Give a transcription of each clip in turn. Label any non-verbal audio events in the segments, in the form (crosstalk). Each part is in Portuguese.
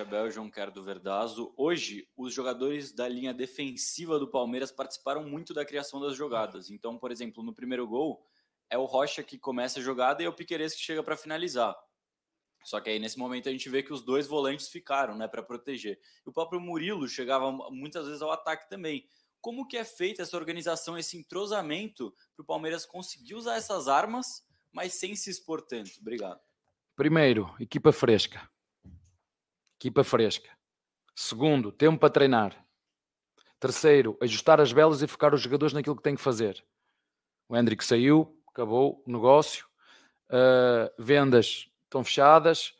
Abel e João Quero do Verdazo. Hoje, os jogadores da linha defensiva do Palmeiras participaram muito da criação das jogadas. Então, por exemplo, no primeiro gol, é o Rocha que começa a jogada e é o Piqueires que chega para finalizar. Só que aí, nesse momento, a gente vê que os dois volantes ficaram né, para proteger. E o próprio Murilo chegava muitas vezes ao ataque também. Como que é feita essa organização, esse entrosamento para o Palmeiras conseguir usar essas armas, mas sem se expor tanto? Obrigado. Primeiro, equipa fresca equipa fresca. Segundo, tempo para treinar. Terceiro, ajustar as belas e focar os jogadores naquilo que têm que fazer. O Hendrick saiu, acabou o negócio. Uh, vendas estão fechadas.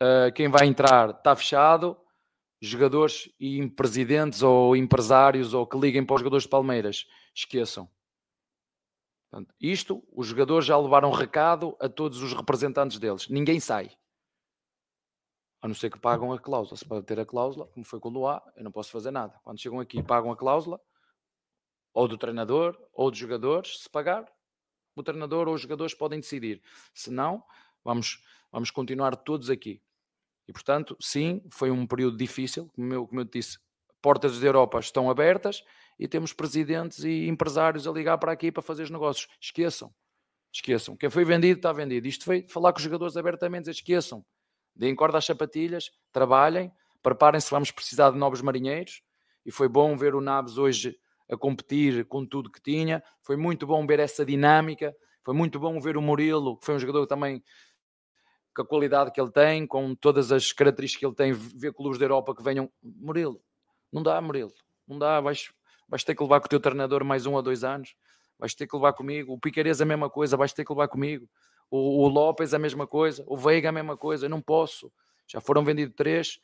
Uh, quem vai entrar está fechado. Jogadores e presidentes ou empresários ou que liguem para os jogadores de Palmeiras, esqueçam. Portanto, isto, os jogadores já levaram recado a todos os representantes deles. Ninguém sai. A não ser que pagam a cláusula. Se ter a cláusula, como foi com o Luá, eu não posso fazer nada. Quando chegam aqui e pagam a cláusula, ou do treinador, ou dos jogadores, se pagar, o treinador ou os jogadores podem decidir. Se não, vamos, vamos continuar todos aqui. E portanto, sim, foi um período difícil, como eu, como eu disse, portas da Europa estão abertas e temos presidentes e empresários a ligar para aqui para fazer os negócios. Esqueçam, esqueçam. Quem foi vendido está vendido. Isto foi falar com os jogadores abertamente, esqueçam deem corda às sapatilhas, trabalhem, preparem-se, vamos precisar de novos marinheiros. E foi bom ver o Naves hoje a competir com tudo que tinha, foi muito bom ver essa dinâmica, foi muito bom ver o Murilo, que foi um jogador também com a qualidade que ele tem, com todas as características que ele tem, ver clubes da Europa que venham. Murilo, não dá, Murilo, não dá, vais, vais ter que levar com o teu treinador mais um a dois anos, vais ter que levar comigo. O Piqueires a mesma coisa, vais ter que levar comigo o, o López a mesma coisa, o Veiga a mesma coisa, eu não posso. Já foram vendidos três,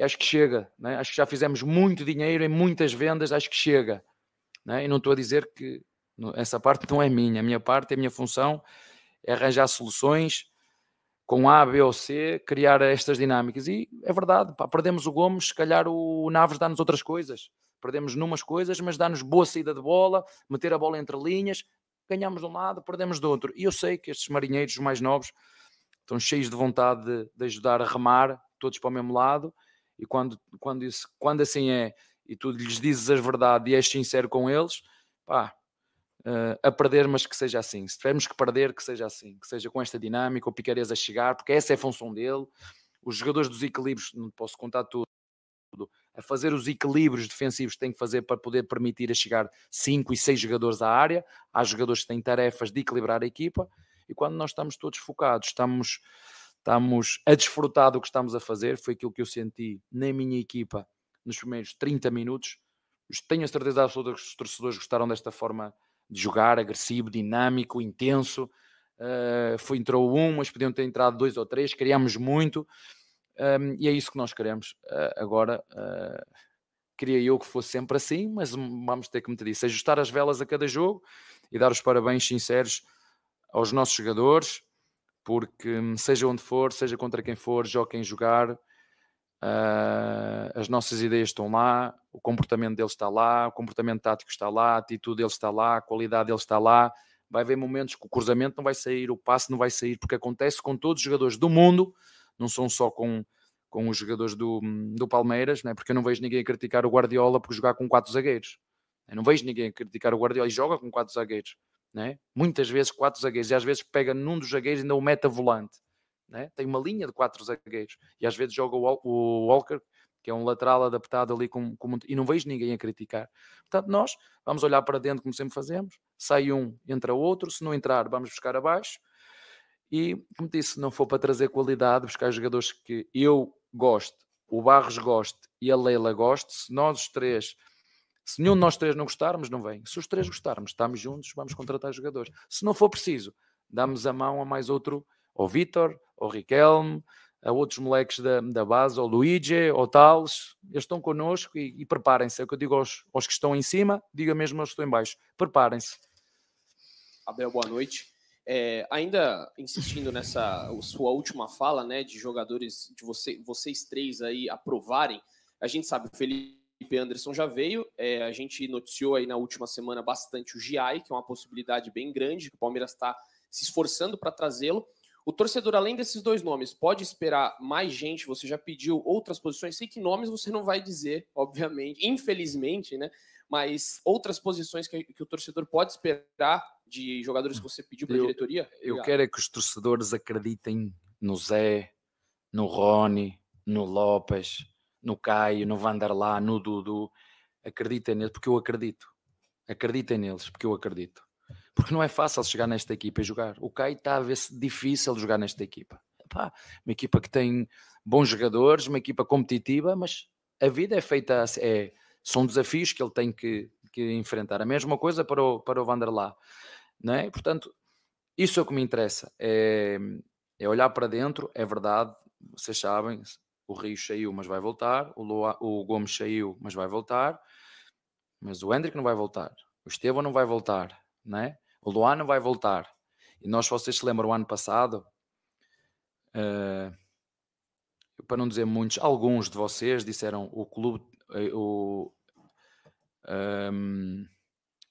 acho que chega. Né? Acho que já fizemos muito dinheiro em muitas vendas, acho que chega. Né? E não estou a dizer que essa parte não é minha. A minha parte, a minha função é arranjar soluções com A, B ou C, criar estas dinâmicas. E é verdade, pá, perdemos o Gomes, se calhar o Naves dá-nos outras coisas. Perdemos numas coisas, mas dá-nos boa saída de bola, meter a bola entre linhas, ganhamos de um lado, perdemos do outro. E eu sei que estes marinheiros mais novos estão cheios de vontade de, de ajudar a remar, todos para o mesmo lado, e quando, quando, isso, quando assim é, e tu lhes dizes a verdade e és sincero com eles, pá, uh, a perder, mas que seja assim. Se tivermos que perder, que seja assim, que seja com esta dinâmica, o Picares a chegar, porque essa é a função dele. Os jogadores dos equilíbrios, não posso contar tudo, a fazer os equilíbrios defensivos que tem que fazer para poder permitir a chegar 5 e 6 jogadores à área. Há jogadores que têm tarefas de equilibrar a equipa e quando nós estamos todos focados, estamos, estamos a desfrutar do que estamos a fazer, foi aquilo que eu senti na minha equipa nos primeiros 30 minutos. Tenho a certeza absoluta que os torcedores gostaram desta forma de jogar, agressivo, dinâmico, intenso. Uh, foi, entrou um, mas podiam ter entrado dois ou três, criámos muito. Um, e é isso que nós queremos uh, agora. Uh, queria eu que fosse sempre assim, mas vamos ter, que meter isso ajustar as velas a cada jogo e dar os parabéns sinceros aos nossos jogadores, porque hum, seja onde for, seja contra quem for, quem jogar, uh, as nossas ideias estão lá, o comportamento deles está lá, o comportamento tático está lá, a atitude deles está lá, a qualidade deles está lá. Vai haver momentos que o cruzamento não vai sair, o passe não vai sair, porque acontece com todos os jogadores do mundo não são só com, com os jogadores do, do Palmeiras, né? porque eu não vejo ninguém a criticar o Guardiola por jogar com quatro zagueiros. Eu não vejo ninguém a criticar o Guardiola e joga com quatro zagueiros. Né? Muitas vezes quatro zagueiros, e às vezes pega num dos zagueiros e ainda o meta volante. Né? Tem uma linha de quatro zagueiros, e às vezes joga o, Walker, que é um lateral adaptado ali com, com, e não vejo ninguém a criticar. Portanto, nós vamos olhar para dentro como sempre fazemos, sai um, entra outro, se não entrar, vamos buscar abaixo, e, como disse, se não for para trazer qualidade, buscar jogadores que eu gosto, o Barros goste e a Leila goste, se nós os três, se nenhum de nós três não gostarmos, não vem. Se os três gostarmos, estamos juntos, vamos contratar jogadores. Se não for preciso, damos a mão a mais outro, ao Vitor, ao Riquelme, a outros moleques da, da base, ao Luigi, ao Tales, eles estão connosco e, e preparem-se. É o que eu digo aos, aos que estão em cima, diga mesmo aos que estão em baixo. Preparem-se. Abel, boa noite. É, ainda insistindo nessa sua última fala, né, de jogadores, de você, vocês três aí aprovarem, a gente sabe, o Felipe Anderson já veio, é, a gente noticiou aí na última semana bastante o GI, que é uma possibilidade bem grande, que o Palmeiras está se esforçando para trazê-lo. O torcedor, além desses dois nomes, pode esperar mais gente? Você já pediu outras posições? Sei que nomes você não vai dizer, obviamente, infelizmente, né? Mas outras posições que, que o torcedor pode esperar de jogadores que você pediu para a diretoria? Eu quero é que os torcedores acreditem no Zé, no Rony, no Lopes, no Caio, no Vanderlá, no Dudu. Acreditem neles, porque eu acredito. Acreditem neles, porque eu acredito. Porque não é fácil chegar nesta equipa e jogar. O Caio está a ver-se difícil jogar nesta equipa. Epá, uma equipa que tem bons jogadores, uma equipa competitiva, mas a vida é feita. É, são desafios que ele tem que, que enfrentar. A mesma coisa para o, para o Vanderlá. Não é? Portanto, isso é o que me interessa. É, é olhar para dentro, é verdade, vocês sabem, o Rio saiu, mas vai voltar, o, Lua, o Gomes saiu, mas vai voltar, mas o Hendrick não vai voltar, o Estevão não vai voltar, não é? o Luan não vai voltar. E nós, vocês se lembram, o ano passado, uh, para não dizer muitos, alguns de vocês disseram o clube, uh, o, um, ehm,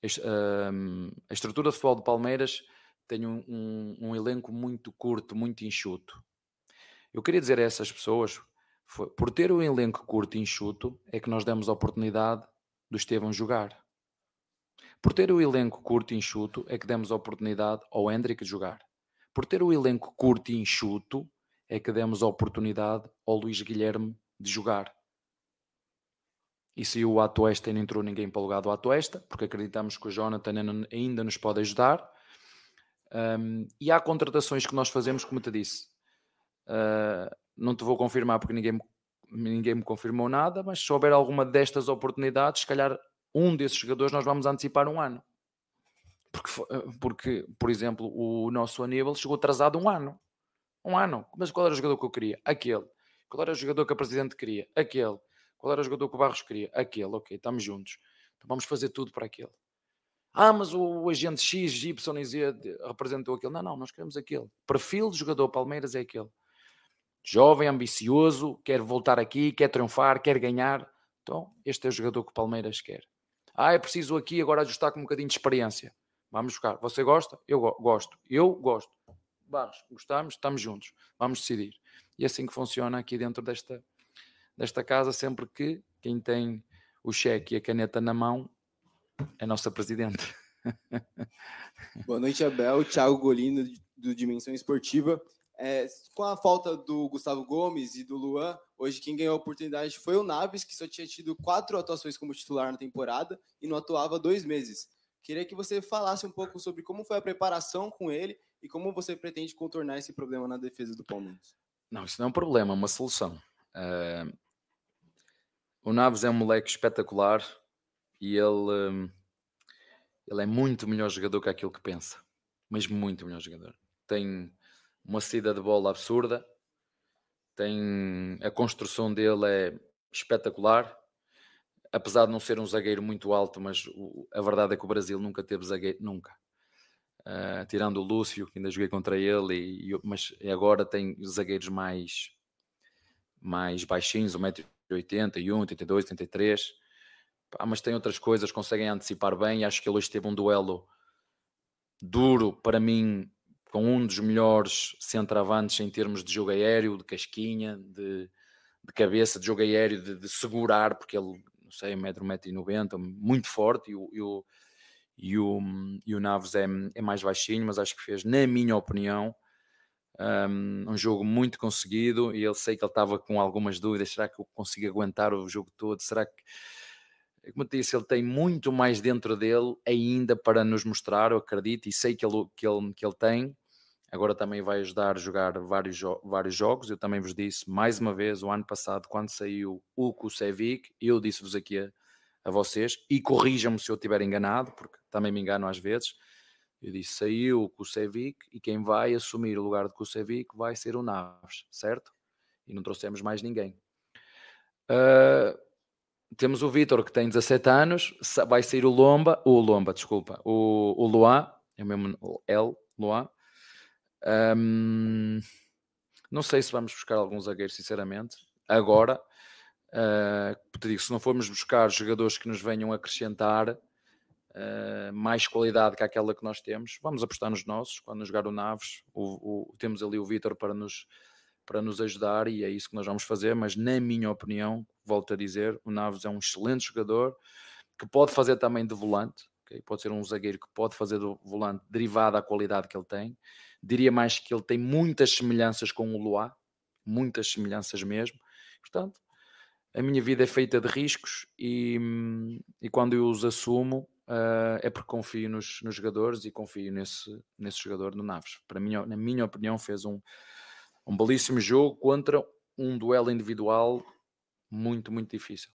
a estrutura de futebol do Palmeiras tem um, um, um, elenco muito curto, muito enxuto. Eu queria dizer a essas pessoas, foi, por ter um elenco curto e enxuto, é que nós demos a oportunidade do Estevão jogar. Por ter o elenco curto e enxuto, é que demos a oportunidade ao Hendrick jogar. Por ter o elenco curto e enxuto, é que demos a oportunidade ao Luís Guilherme de jogar. E se o Atuesta ainda entrou ninguém para o lugar do Atuesta, porque acreditamos que o Jonathan ainda nos pode ajudar. Um, e há contratações que nós fazemos, como te disse. Uh, não te vou confirmar porque ninguém me, ninguém me confirmou nada, mas se houver alguma destas oportunidades, se calhar um desses jogadores nós vamos antecipar um ano. Porque, ah, porque por exemplo, o nosso Aníbal chegou atrasado um ano. Um ano. Mas qual era o jogador que eu queria? Aquele. Qual era o jogador que o presidente queria? Aquele. Qual era o jogador que o Barros queria? Aquele, ok, estamos juntos. Então vamos fazer tudo para aquele. Ah, mas o, o agente X, Y e Z representou aquele. Não, não, nós queremos aquele. Perfil de jogador Palmeiras é aquele. Jovem, ambicioso, quer voltar aqui, quer triunfar, quer ganhar. Então, este é o jogador que o Palmeiras quer. Ah, é preciso aqui agora ajustar com um bocadinho de experiência. Vamos buscar. Você gosta? Eu go gosto. Eu gosto. Barros, gostamos, estamos juntos. Vamos decidir. E é assim que funciona aqui dentro desta, desta casa sempre que quem tem o cheque e a caneta na mão é a nossa presidente. (laughs) Boa noite, Abel. Thiago Golino, do Dimensão Esportiva. É, com a falta do Gustavo Gomes e do Luan, hoje quem ganhou a oportunidade foi o Naves, que só tinha tido quatro atuações como titular na temporada e não atuava dois meses. Queria que você falasse um pouco sobre como foi a preparação com ele e como você pretende contornar esse problema na defesa do Palmeiras. Não, isso não é um problema, é uma solução. Uh, o Naves é um moleque espetacular e ele, hum, ele é muito melhor jogador que aquilo que pensa. Mas muito melhor jogador. Tem uma saída de bola absurda, tem a construção dele é espetacular. Apesar de não ser um zagueiro muito alto, mas o, a verdade é que o Brasil nunca teve zagueiro, nunca. Uh, tirando o Lúcio, que ainda joguei contra ele, e, e, mas agora tem zagueiros mais, mais baixinhos, 1,80m, 81, 82, 83. Pá, mas tem outras coisas, conseguem antecipar bem. Acho que ele hoje teve um duelo duro para mim, com um dos melhores centroavantes em termos de jogo aéreo, de casquinha, de, de cabeça, de jogo aéreo, de, de segurar, porque ele, não sei, 1,90m, muito forte. E o, e o, e o, e o Naves é, é mais baixinho, mas acho que fez, na minha opinião um, um, jogo muito conseguido e eu sei que ele estava com algumas dúvidas. Será que eu consigo aguentar o jogo todo? Será que. É como eu disse, ele tem muito mais dentro dele ainda para nos mostrar, eu acredito, e sei que ele, que ele, que ele tem. Agora também vai ajudar a jogar vários, jo vários jogos. Eu também vos disse, mais uma vez, o ano passado, quando saiu o Kusevic, eu disse-vos aqui a, a vocês, e corrijam-me se eu estiver enganado, porque também me engano às vezes eu disse, saiu o Kusevic e quem vai assumir o lugar de Kusevic vai ser o Naves, certo? E não trouxemos mais ninguém. Uh, temos o Vitor, que tem 17 anos, vai sair o Lomba, o Lomba, desculpa, o, o Luan, é o mesmo L, Luan. Um, não sei se vamos buscar algum zagueiro, sinceramente, agora. Uh, te digo, se não formos buscar jogadores que nos venham acrescentar, eh, mais qualidade que aquela que nós temos. Vamos apostar nos nossos, quando jogar o Naves, o, o, temos ali o Vitor para nos, para nos ajudar e é isso que nós vamos fazer, mas na minha opinião, volto a dizer, o Naves é um excelente jogador, que pode fazer também de volante, okay? pode ser um zagueiro que pode fazer do volante derivado à qualidade que ele tem. Diria mais que ele tem muitas semelhanças com o Luá, muitas semelhanças mesmo. Portanto, a minha vida é feita de riscos e, hum, e quando eu os assumo, uh, é porque confio nos, nos, jogadores e confio nesse, nesse jogador no Naves. Para mim, na minha opinião, fez um, um belíssimo jogo contra um duelo individual muito, muito difícil.